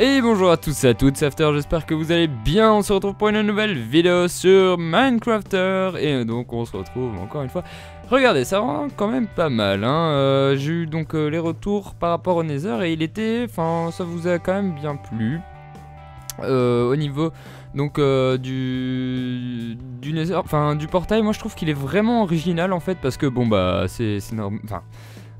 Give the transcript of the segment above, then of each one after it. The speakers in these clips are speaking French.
Et bonjour à tous et à toutes, After, j'espère que vous allez bien, on se retrouve pour une nouvelle vidéo sur Minecrafter Et donc on se retrouve encore une fois, regardez ça rend quand même pas mal hein. Euh, j'ai eu donc euh, les retours par rapport au Nether et il était, enfin ça vous a quand même bien plu euh, au niveau donc du du nether, enfin du portail moi je trouve qu'il est vraiment original en fait parce que bon bah c'est normal enfin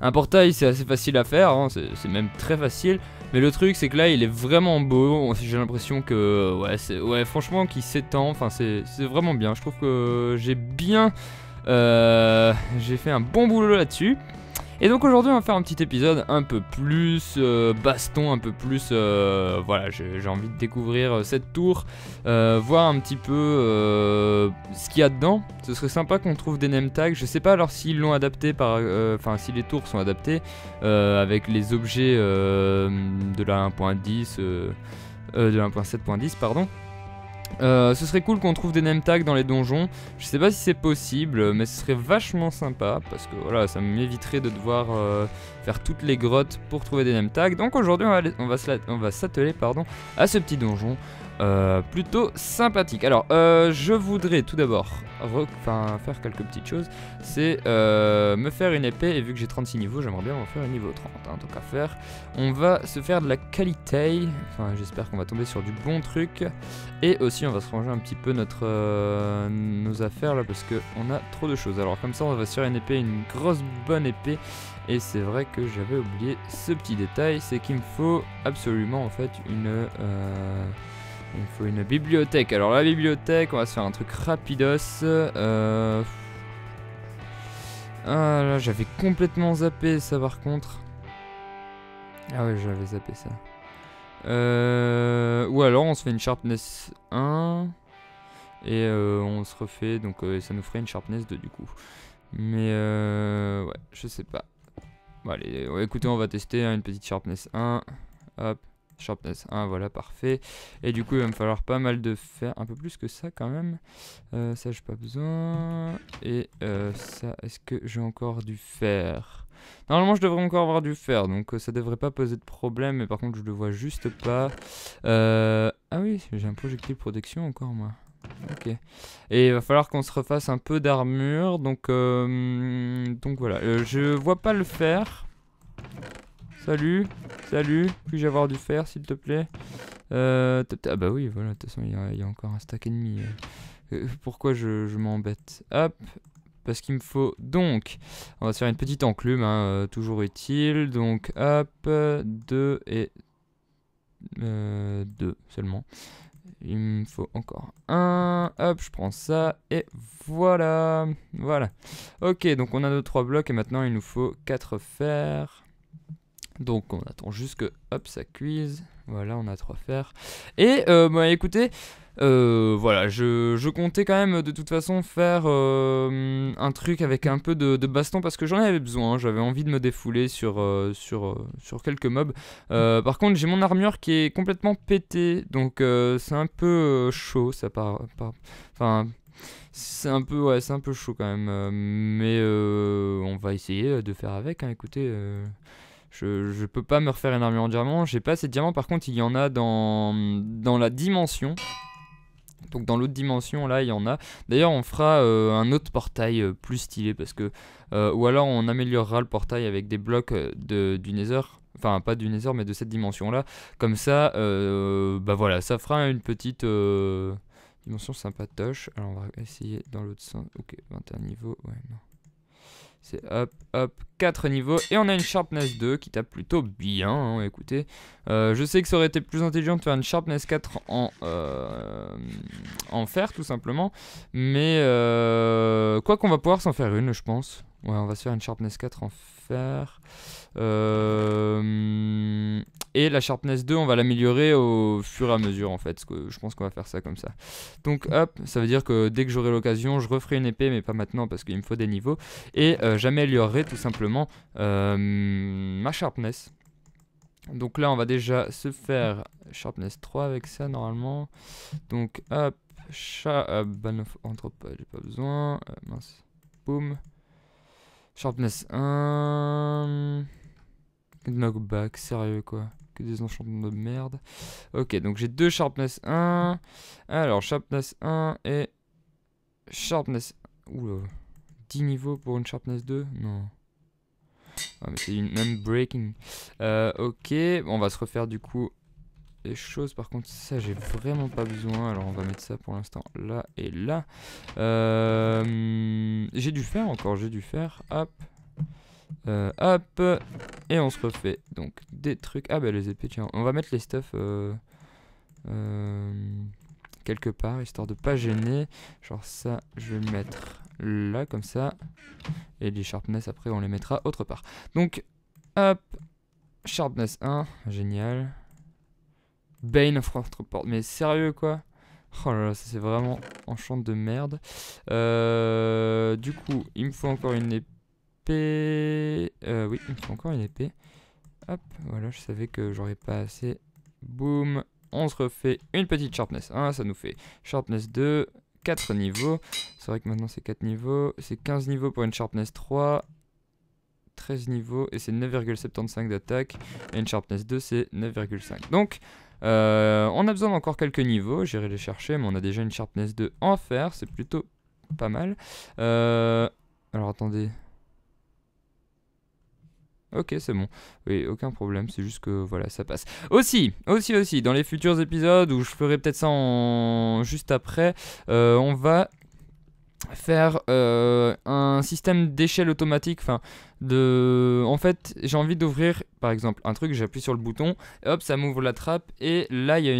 un portail c'est assez facile à faire hein. c'est même très facile mais le truc, c'est que là, il est vraiment beau. J'ai l'impression que, ouais, ouais franchement, qu'il s'étend. Enfin, c'est vraiment bien. Je trouve que j'ai bien. Euh, j'ai fait un bon boulot là-dessus. Et donc aujourd'hui on va faire un petit épisode un peu plus euh, baston, un peu plus... Euh, voilà, j'ai envie de découvrir euh, cette tour, voir un petit peu ce qu'il y a dedans. Ce serait sympa qu'on trouve des name tags, je sais pas alors s'ils l'ont adapté par... Enfin si les tours sont adaptées avec les objets de la 1.10, de la 1.7.10 pardon. Euh, ce serait cool qu'on trouve des name tags dans les donjons. Je sais pas si c'est possible, mais ce serait vachement sympa parce que voilà, ça m'éviterait de devoir euh, faire toutes les grottes pour trouver des name tags. Donc aujourd'hui, on va, va s'atteler pardon à ce petit donjon. Euh, plutôt sympathique. Alors, euh, je voudrais tout d'abord faire quelques petites choses. C'est euh, me faire une épée, et vu que j'ai 36 niveaux, j'aimerais bien en faire un niveau 30, En hein, donc à faire. On va se faire de la qualité, enfin j'espère qu'on va tomber sur du bon truc. Et aussi, on va se ranger un petit peu notre, nos affaires, là, parce que On a trop de choses. Alors comme ça, on va se faire une épée, une grosse bonne épée. Et c'est vrai que j'avais oublié ce petit détail, c'est qu'il me faut absolument en fait une... Il faut une bibliothèque. Alors la bibliothèque, on va se faire un truc rapidos. Euh... Ah là, j'avais complètement zappé ça par contre. Ah ouais, j'avais zappé ça. Euh, ou alors on se fait une sharpness 1. Et euh, on se refait, donc euh, ça nous ferait une sharpness 2 du coup. Mais ouais, je sais pas. Bon allez, écoutez, on va tester hein, une petite sharpness 1. Hop. Sharpness 1, ah, voilà, parfait. Et du coup, il va me falloir pas mal de fer, un peu plus que ça quand même. Euh, ça, j'ai pas besoin. Et euh, ça, est-ce que j'ai encore du fer Normalement, je devrais encore avoir du fer, donc euh, ça devrait pas poser de problème. Mais par contre, je le vois juste pas. Ah oui, j'ai un projectile protection encore, moi. Ok. Et il va falloir qu'on se refasse un peu d'armure, donc, donc voilà. je vois pas le fer Salut, salut, puis-je avoir du fer, s'il te plaît euh, Ah bah oui, voilà, de toute façon, il y, a, encore un stack ennemi. Euh. Euh, pourquoi je, m'embête Hop, parce qu'il me faut donc, on va se faire une petite enclume, hein, toujours utile, donc hop, 2 et 2 seulement. Il me faut encore un, hop, je prends ça, et voilà, voilà. Ok, donc on a nos trois blocs, et maintenant il nous faut 4 fers. Donc on attend juste que hop ça cuise. Voilà, on a trois fers. Et euh, bah, écoutez, euh, voilà, je, je, comptais quand même de toute façon faire euh, un truc avec un peu de, baston parce que j'en avais besoin. J'avais envie de me défouler sur, euh, sur, sur quelques mobs. par contre, j'ai mon armure qui est complètement pété, donc c'est un peu chaud. Ça part, enfin, c'est un peu un peu chaud quand même. mais on va essayer de faire avec. Hein. écoutez. Je, peux pas me refaire une armure en diamant. J'ai pas assez de diamants. Par contre, il y en a dans, dans la dimension. Donc dans l'autre dimension là il y en a. D'ailleurs on fera euh, un autre portail euh, plus stylé parce que euh, ou alors on améliorera le portail avec des blocs du Nether. Enfin pas du Nether mais de cette dimension là. Comme ça bah voilà ça fera une petite dimension sympatoche. Alors on va essayer dans l'autre sens. Ok 21 niveaux ouais non. C'est hop, hop, 4 niveaux. Et on a une Sharpness 2 qui tape plutôt bien, hein, écoutez. Euh, je sais que ça aurait été plus intelligent de faire une Sharpness 4 en, euh, en fer, tout simplement. Mais euh, quoi qu'on va pouvoir s'en faire une, je pense. Ouais, on va se faire une Sharpness 4 en fer. Euh, et la sharpness 2, on va l'améliorer au fur et à mesure en fait. Je pense qu'on va faire ça comme ça. Donc hop, ça veut dire que dès que j'aurai l'occasion, je referai une épée, mais pas maintenant parce qu'il me faut des niveaux. Et euh, j'améliorerai tout simplement euh, ma sharpness. Donc là, on va déjà se faire sharpness 3 avec ça normalement. Donc hop, chat, j'ai pas besoin. mince, boum. Sharpness 1. Knockback, sérieux quoi. Que des enchantements de merde. Ok, donc j'ai deux Sharpness 1. Alors, Sharpness 1 et Sharpness. Oula. 10 niveaux pour une Sharpness 2 Non. Ah, mais c'est une unbreaking, breaking. Euh, ok, on va se refaire du coup des choses. Par contre, ça, j'ai vraiment pas besoin. Alors, on va mettre ça pour l'instant là et là. Euh, j'ai du faire encore, j'ai du faire. Hop. Euh, hop. Et on se refait donc des trucs. Ah, bah les épées, tiens. On va mettre les stuff euh, quelque part, histoire de pas gêner. Genre ça, je vais mettre là, comme ça. Et les sharpness, après, on les mettra autre part. Donc, hop, sharpness 1, génial. Bane of Report, Mais sérieux, quoi Oh là là, ça c'est vraiment enchant de merde. Euh, du coup, il me faut encore une épée. Euh, oui, il me faut encore une épée. Hop, voilà, je savais que j'aurais pas assez. Boum, on se refait une petite sharpness 1, ah, ça nous fait sharpness 2, 4 niveaux. C'est vrai que maintenant c'est 4 niveaux, c'est 15 niveaux pour une sharpness 3, 13 niveaux et c'est 9,75 d'attaque. Et une sharpness 2, c'est 9,5. Donc, euh, on a besoin d'encore quelques niveaux, j'irai les chercher, mais on a déjà une sharpness de enfer, c'est plutôt pas mal. Euh, alors attendez. Ok, c'est bon. Oui, aucun problème, c'est juste que voilà, ça passe. Aussi, aussi, aussi, dans les futurs épisodes où je ferai peut-être ça juste après, euh, on va faire un système d'échelle automatique, enfin de... En fait, j'ai envie d'ouvrir, par exemple, un truc, j'appuie sur le bouton, et hop, ça m'ouvre la trappe, et là, il y a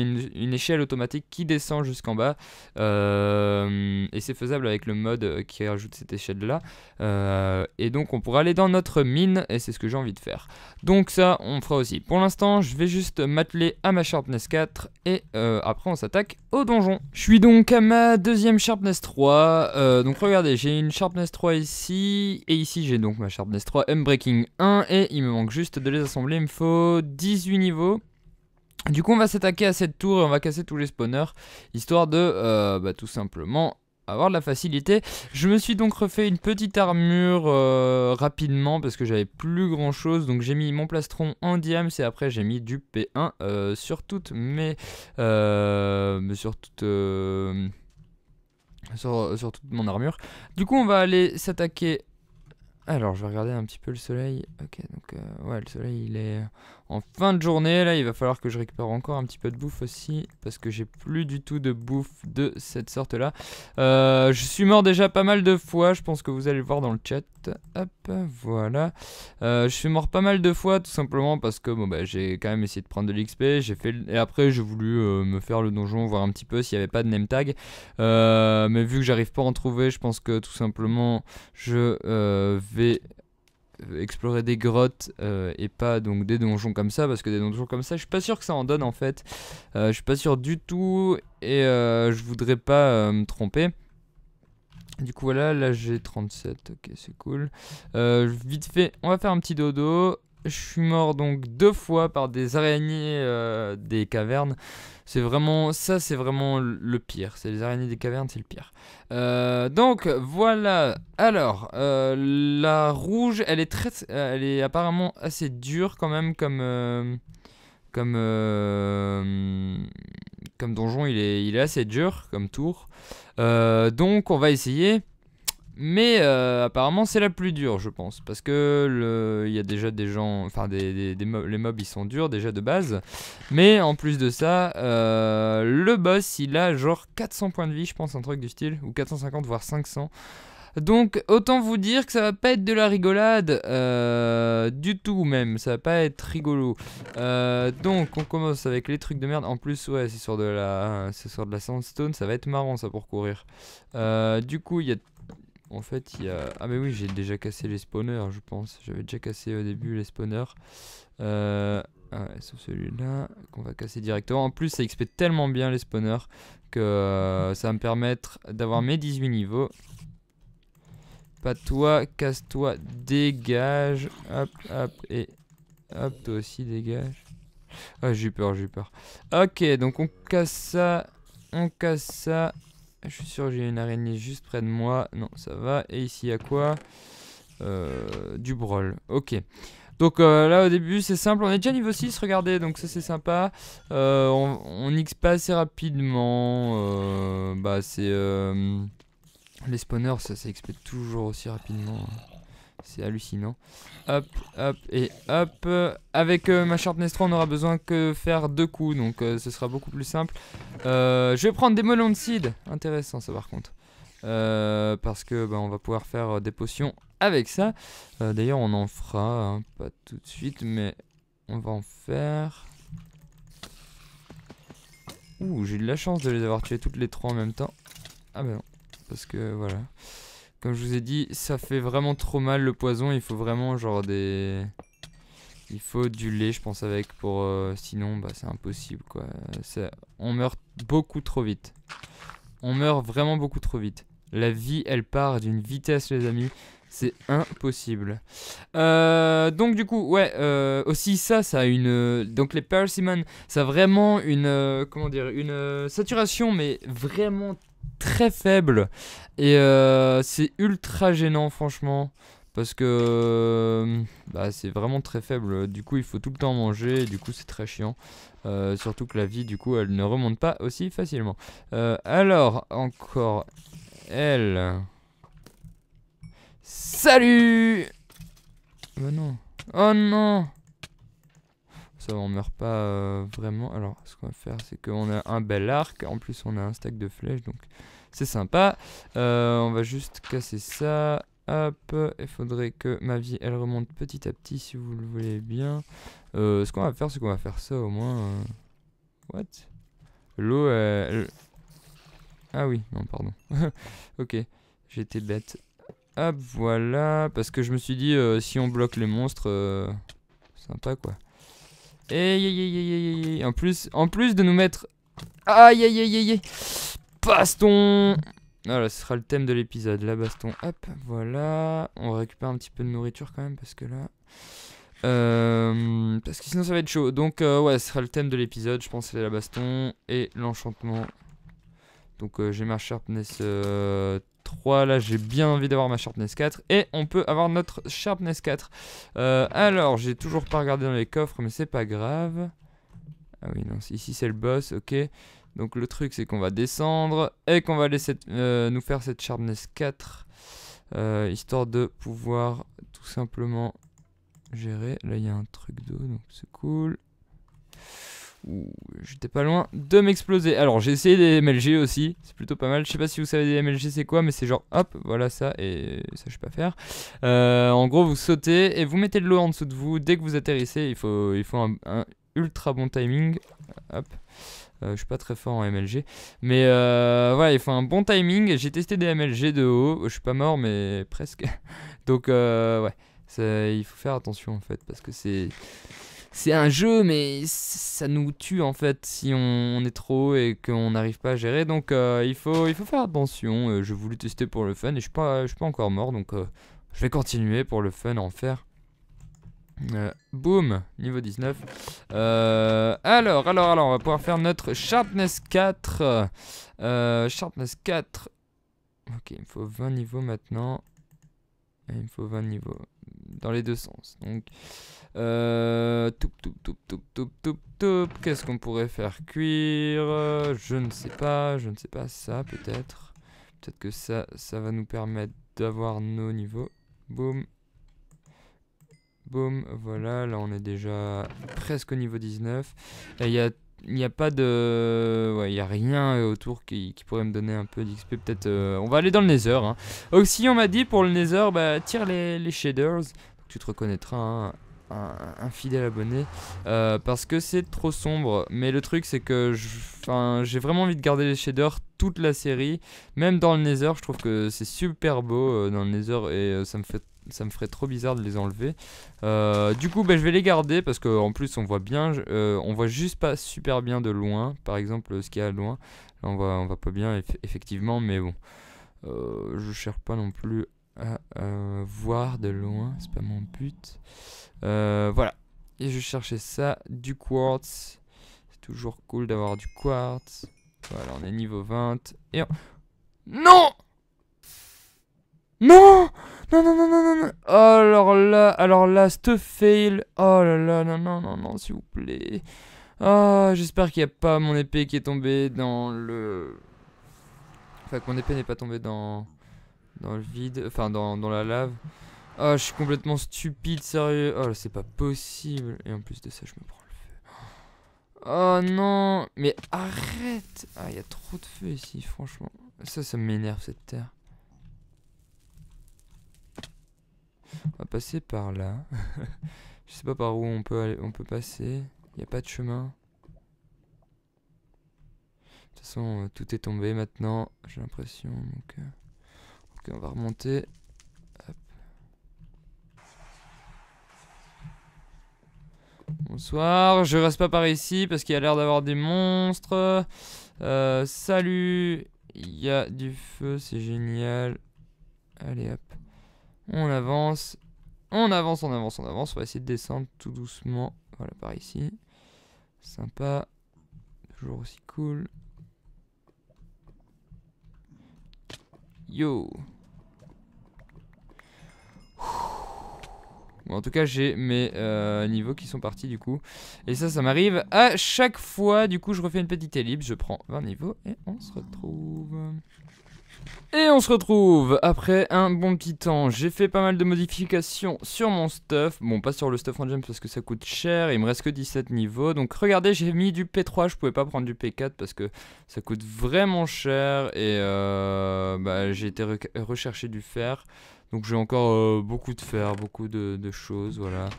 une, échelle automatique qui descend jusqu'en bas, euh, et c'est faisable avec le mode euh, qui rajoute cette échelle-là, euh, et donc on pourra aller dans notre mine, et c'est ce que j'ai envie de faire. Donc ça, on fera aussi. Pour l'instant, je vais juste m'atteler à ma Sharpness 4, et après, on s'attaque au donjon. Je suis donc à ma deuxième Sharpness 3, donc regardez, j'ai une Sharpness 3 ici, et ici, j'ai donc ma Sharpness 3. M-breaking 1 et il me manque juste de les assembler, il me faut 18 niveaux. Du coup on va s'attaquer à cette tour et on va casser tous les spawners, histoire de euh, bah, tout simplement avoir de la facilité. Je me suis donc refait une petite armure euh, rapidement parce que j'avais plus grand chose. Donc j'ai mis mon plastron en diams et après j'ai mis du P1 euh, sur toutes mes... sur toute sur, toute mon armure. Du coup, on va aller s'attaquer alors, je vais regarder un petit peu le soleil. Ok, donc, euh, ouais, le soleil, il est en fin de journée, là, il va falloir que je récupère encore un petit peu de bouffe aussi, parce que j'ai plus du tout de bouffe de cette sorte-là. Euh, je suis mort déjà pas mal de fois, je pense que vous allez le voir dans le chat. Hop, voilà. Euh, je suis mort pas mal de fois, tout simplement parce que bon, bah, j'ai quand même essayé de prendre de l'XP, j'ai fait... Et après, j'ai voulu euh, me faire le donjon, voir un petit peu s'il n'y avait pas de name tag. mais vu que j'arrive pas à en trouver, je pense que tout simplement, je vais explorer des grottes euh, et pas donc des donjons comme ça parce que des donjons comme ça je suis pas sûr que ça en donne en fait euh, je suis pas sûr du tout et euh, je voudrais pas me tromper du coup voilà là j'ai 37 ok c'est cool vite fait on va faire un petit dodo je suis mort donc deux fois par des araignées euh, des cavernes. C'est vraiment, ça c'est vraiment le pire. C'est les araignées des cavernes, c'est le pire. Euh, donc voilà. Alors, euh, la rouge, elle est très, elle est apparemment assez dure quand même comme, comme, comme donjon. Il est, il est assez dur comme tour. donc on va essayer. Mais euh, apparemment c'est la plus dure je pense parce que il y a déjà des gens, enfin des, les mobs ils sont durs déjà de base. Mais en plus de ça, euh, le boss il a genre 400 points de vie je pense un truc du style ou 450 voire 500. Donc autant vous dire que ça va pas être de la rigolade euh, du tout même, ça va pas être rigolo. donc on commence avec les trucs de merde. En plus ouais c'est sur de la de la sandstone, ça va être marrant ça pour courir. du coup il y a en fait, il y a... Ah mais oui, j'ai déjà cassé les spawners, je pense. J'avais déjà cassé au début les spawners. Euh... Ah ouais, sauf celui-là qu'on va casser directement. En plus, ça XP tellement bien les spawners que euh, ça va me permettre d'avoir mes 18 niveaux. Pas toi, casse-toi, dégage. Hop, hop, et hop, toi aussi, dégage. Ah, j'ai eu peur, j'ai eu peur. Ok, donc on casse ça, on casse ça, je suis sûr que j'ai une araignée juste près de moi. Non, ça va. Et ici, il y a quoi euh, Du brawl. Ok. Donc euh, là au début c'est simple, on est déjà niveau 6, regardez, donc ça c'est sympa. Euh, on, XP assez rapidement. bah c'est... les spawners ça s'expète toujours aussi rapidement. Hein. C'est hallucinant. Hop, hop et hop. Avec euh, ma sharpness on aura besoin que faire deux coups, donc euh, ce sera beaucoup plus simple. Euh, je vais prendre des melons de seed. Intéressant ça par contre. parce que bah, on va pouvoir faire des potions avec ça. D'ailleurs on en fera, hein, pas tout de suite, mais on va en faire. Ouh, j'ai eu de la chance de les avoir tués toutes les trois en même temps. Ah bah non, parce que voilà. Comme je vous ai dit, ça fait vraiment trop mal le poison. Il faut vraiment genre des... Il faut du lait, je pense, avec pour... Euh, sinon, bah, c'est impossible, quoi. On meurt beaucoup trop vite. On meurt vraiment beaucoup trop vite. La vie, elle part d'une vitesse, les amis. C'est impossible. Euh, donc du coup, ouais, euh, aussi ça, ça a une... donc les persimmons, ça a vraiment une... comment dire Une saturation, mais vraiment très faible. Et euh, c'est ultra gênant, franchement. Parce que euh, bah, c'est vraiment très faible. Du coup, il faut tout le temps manger. du coup, c'est très chiant. Euh, surtout que la vie, du coup, elle ne remonte pas aussi facilement. alors, encore elle. Salut non. Oh non on meurt pas euh, vraiment. Alors ce qu'on va faire c'est qu'on a un bel arc, en plus on a un stack de flèches donc c'est sympa. Euh, on va juste casser ça. Hop, il faudrait que ma vie elle remonte petit à petit si vous le voulez bien. Euh, ce qu'on va faire c'est qu'on va faire ça au moins. What L'eau elle... Ah oui, non pardon. ok, j'étais bête. Hop, voilà, parce que je me suis dit si on bloque les monstres, sympa quoi. Aïe, En plus, en plus de nous mettre... Aïe, aïe, aïe, aïe, aïe. Baston Voilà, ce sera le thème de l'épisode. La baston, hop, voilà. On récupère un petit peu de nourriture quand même, parce que là... Euh, parce que sinon ça va être chaud. Donc euh, ouais, ce sera le thème de l'épisode, je pense, c'est la baston et l'enchantement. Donc euh, j'ai ma sharpness 3. Là, j'ai bien envie d'avoir ma sharpness 4. Et on peut avoir notre sharpness 4. Euh, alors, j'ai toujours pas regardé dans les coffres, mais c'est pas grave. Ah oui, non, ici c'est le boss, ok. Donc le truc, c'est qu'on va descendre et qu'on va laisser euh, nous faire cette sharpness 4. Euh, histoire de pouvoir tout simplement gérer. Là, il y a un truc d'eau, donc c'est cool j'étais pas loin de m'exploser. Alors, j'ai essayé des MLG aussi, c'est plutôt pas mal. Je sais pas si vous savez des MLG c'est quoi, mais c'est genre hop, voilà ça, et ça je sais pas faire. Euh, en gros, vous sautez et vous mettez de l'eau en dessous de vous. Dès que vous atterrissez, il faut, il faut un, ultra bon timing. Hop. Euh, je suis pas très fort en MLG. Mais euh, voilà, il faut un bon timing. J'ai testé des MLG de haut. Je suis pas mort, mais presque. Donc, euh, ouais. Il faut faire attention en fait. Parce que c'est c'est un jeu, mais ça nous tue en fait si on, est trop haut et qu'on n'arrive pas à gérer. Donc euh, il, faut, il faut faire attention. Euh, je voulais tester pour le fun et je suis pas, je suis pas encore mort, donc euh, je vais continuer pour le fun en faire. Boom, niveau 19. alors, alors, alors, on va pouvoir faire notre Sharpness 4. sharpness 4. Ok, il me faut 20 niveaux maintenant. il me faut 20 niveaux dans les deux sens. Donc, tout tout tout tout Qu'est-ce qu'on pourrait faire cuire Je ne sais pas, je ne sais pas. Ça, peut-être. Peut-être que ça, ça va nous permettre d'avoir nos niveaux. Boum. Boum, voilà, là on est déjà presque au niveau 19. Et il y a il n'y a pas de. il n'y a rien euh, autour qui, pourrait me donner un peu d'XP. Peut-être. Euh, on va aller dans le Nether. Hein. Aussi, on m'a dit pour le Nether, bah, tire les, shaders. Tu te reconnaîtras. Hein, un, fidèle abonné euh, parce que c'est trop sombre mais le truc c'est que j'ai vraiment envie de garder les shaders toute la série même dans le nether je trouve que c'est super beau dans le nether et ça me fait ça me ferait trop bizarre de les enlever. Euh, du coup, ben, je vais les garder parce qu'en plus, on voit bien, euh, on voit juste pas super bien de loin. Par exemple, ce qu'il y a de loin, on voit, on voit pas bien effectivement, mais bon, euh, je cherche pas non plus à voir de loin, c'est pas mon but. voilà, et je cherchais ça, du quartz. C'est toujours cool d'avoir du quartz. Voilà, on est niveau 20 et on... non. Non non, non, non, non, non, Oh, alors là, alors là, ce fail. Oh là là, non, non, non, non, s'il vous plaît. oh, j'espère qu'il n'y a pas mon épée qui est tombée dans le... Enfin, que mon épée n'est pas tombée dans... Dans le vide, enfin, dans, la lave. oh, je suis complètement stupide, sérieux. Oh, c'est pas possible. Et en plus de ça, je me prends le feu. Oh non, mais arrête Ah, il y a trop de feu ici, franchement. Ça, ça m'énerve, cette terre. passer par là. je sais pas par où on peut, aller, on peut passer. Il n'y a pas de chemin. De toute façon, euh, tout est tombé maintenant, j'ai l'impression. Donc, euh, on va remonter. Bonsoir, je reste pas par ici parce qu'il y a l'air d'avoir des monstres. Euh, salut, il y a du feu, c'est génial. Allez hop, on avance. On avance, on avance, on avance. On va essayer de descendre tout doucement. Voilà, par ici. Sympa. Toujours aussi cool. Yo. en tout cas, j'ai mes euh, niveaux qui sont partis du coup. Et ça, ça m'arrive à chaque fois. Du coup, je refais une petite ellipse. Je prends 20 niveaux et on se retrouve. Et on se retrouve après un bon petit temps. J'ai fait pas mal de modifications sur mon stuff. Bon, pas sur le stuff en gem parce que ça coûte cher. Il me reste que 17 niveaux. Donc regardez, j'ai mis du P3. Je pouvais pas prendre du P4 parce que ça coûte vraiment cher. Et euh, bah, j'ai été recherché du fer. Donc j'ai encore euh, beaucoup de fer, beaucoup de, choses. Voilà.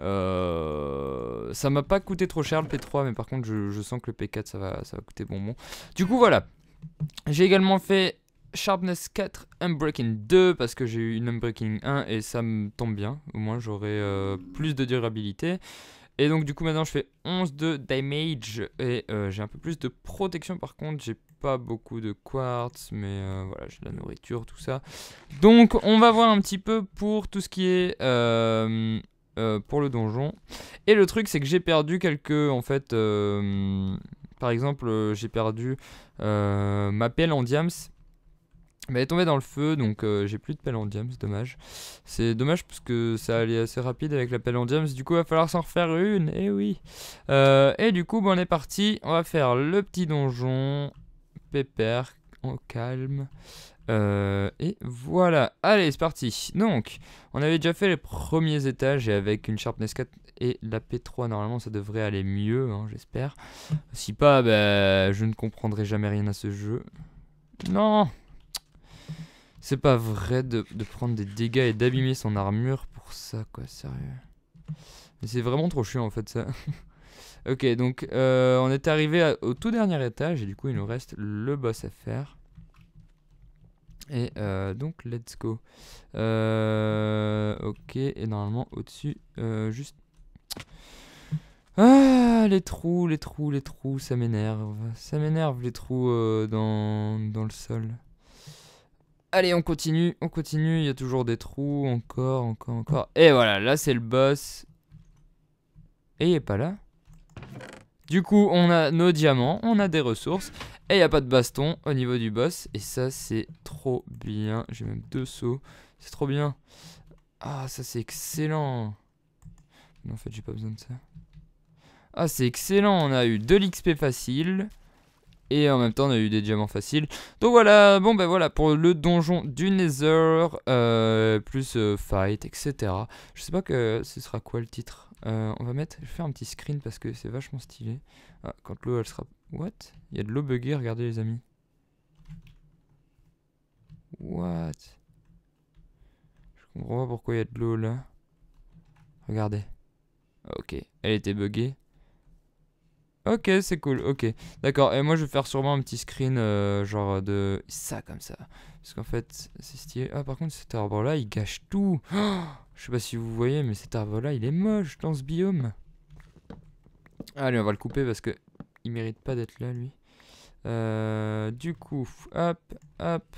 Euh, ça m'a pas coûté trop cher le P3. Mais par contre, je, sens que le P4 ça va, ça va coûter bonbon. Du coup, voilà. J'ai également fait Sharpness 4, Unbreaking 2, parce que j'ai eu une Unbreaking 1 et ça me tombe bien. Au moins, j'aurai euh, plus de durabilité. Et donc, du coup, maintenant, je fais 11 de damage et euh, j'ai un peu plus de protection. Par contre, j'ai pas beaucoup de quartz, mais euh, voilà, j'ai de la nourriture, tout ça. Donc, on va voir un petit peu pour tout ce qui est... pour le donjon et le truc c'est que j'ai perdu quelques en fait par exemple j'ai perdu ma pelle en diams elle est tombée dans le feu, donc euh, j'ai plus de pelle en diams, dommage. C'est dommage parce que ça allait assez rapide avec la pelle en diams, du coup il va falloir s'en refaire une, et eh oui. Euh, et du coup, on est parti, on va faire le petit donjon, pépère, en calme. Euh, et voilà, allez c'est parti Donc, on avait déjà fait les premiers étages et avec une Sharpness 4 et la P3 normalement ça devrait aller mieux, hein, j'espère. Si pas, ben, je ne comprendrai jamais rien à ce jeu. Non c'est pas vrai de, prendre des dégâts et d'abîmer son armure pour ça, quoi, sérieux. Mais c'est vraiment trop chiant, en fait, ça. ok, donc, euh, on est arrivé au tout dernier étage, et du coup, il nous reste le boss à faire. Et euh, donc, let's go. Euh, ok, et normalement, au-dessus, juste... Ah, les trous, les trous, les trous, ça m'énerve. Ça m'énerve, les trous dans, dans le sol. Allez, on continue, on continue. Il y a toujours des trous, encore, encore, encore. Et voilà, là c'est le boss. Et il est pas là. Du coup, on a nos diamants, on a des ressources. Et il n'y a pas de baston au niveau du boss. Et ça, c'est trop bien. J'ai même deux sauts. C'est trop bien. Ah, ça c'est excellent. Non, en fait, j'ai pas besoin de ça. Ah, c'est excellent. On a eu de l'XP facile et en même temps on a eu des diamants faciles. Donc voilà, bon ben voilà pour le donjon du Nether, euh, plus euh, fight, etc. Je sais pas que ce sera quoi le titre. Euh, on va mettre, je faire un petit screen parce que c'est vachement stylé. Ah, quand l'eau elle sera... What Il y a de l'eau buggée, regardez les amis. What Je comprends pas pourquoi il y a de l'eau là. Regardez. Ok, elle était buggée. Ok, c'est cool, ok. D'accord, et moi je vais faire sûrement un petit screen euh, genre de ça comme ça. Parce qu'en fait, c'est stylé. Ah, par contre, cet arbre-là, il gâche tout. je sais pas si vous voyez, mais cet arbre-là, il est moche dans ce biome. Allez, on va le couper parce que il mérite pas d'être là, lui. Euh, du coup, hop, hop.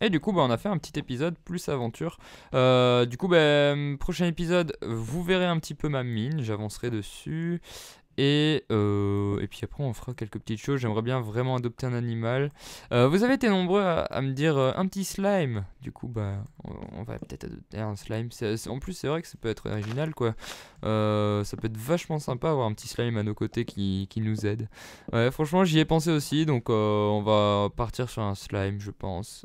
Et du coup, bah, on a fait un petit épisode plus aventure. Euh, du coup, ben, prochain épisode, vous verrez un petit peu ma mine, j'avancerai dessus. Et, euh, et puis après, on fera quelques petites choses. J'aimerais bien vraiment adopter un animal. Euh, vous avez été nombreux à, me dire euh, un petit slime. Du coup, bah, on, va peut-être adopter un slime. en plus, c'est vrai que ça peut être original, quoi. ça peut être vachement sympa avoir un petit slime à nos côtés qui, nous aide. franchement, j'y ai pensé aussi. Donc, on va partir sur un slime, je pense.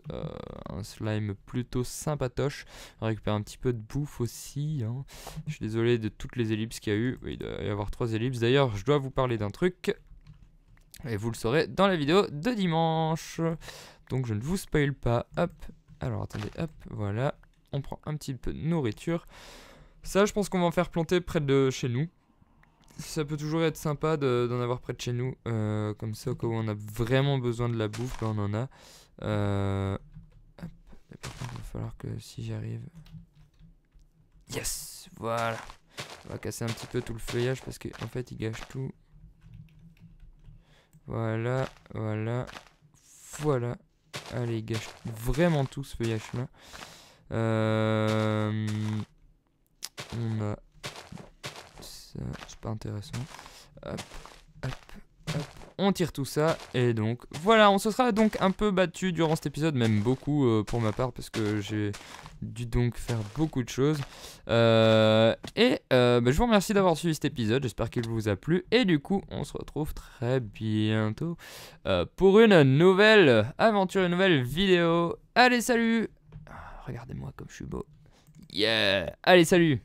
un slime plutôt sympatoche. On récupère un petit peu de bouffe aussi. Hein. Je suis désolé de toutes les ellipses qu'il y a eu. Il doit y avoir trois ellipses d'ailleurs je dois vous parler d'un truc. Et vous le saurez dans la vidéo de dimanche. Donc je ne vous spoil pas. Hop. Alors attendez, hop, voilà. On prend un petit peu de nourriture. Ça, je pense qu'on va en faire planter près de chez nous. Ça peut toujours être sympa d'en avoir près de chez nous. Euh, comme ça, au cas où on a vraiment besoin de la bouffe, quand ben, on en a. Euh, hop. il va falloir que si j'arrive... Yes Voilà on va casser un petit peu tout le feuillage parce qu'en en fait, il gâche tout. Voilà, voilà, voilà. Allez, il gâche vraiment tout ce feuillage-là. Euh, on Ça, c'est pas intéressant. Hop, hop, on tire tout ça. Et donc voilà, on se sera donc un peu battu durant cet épisode, même beaucoup euh, pour ma part, parce que j'ai dû donc faire beaucoup de choses. Euh, et euh, bah, je vous remercie d'avoir suivi cet épisode, j'espère qu'il vous a plu. Et du coup, on se retrouve très bientôt pour une nouvelle aventure, une nouvelle vidéo. Allez, salut ah, Regardez-moi comme je suis beau. Yeah Allez, salut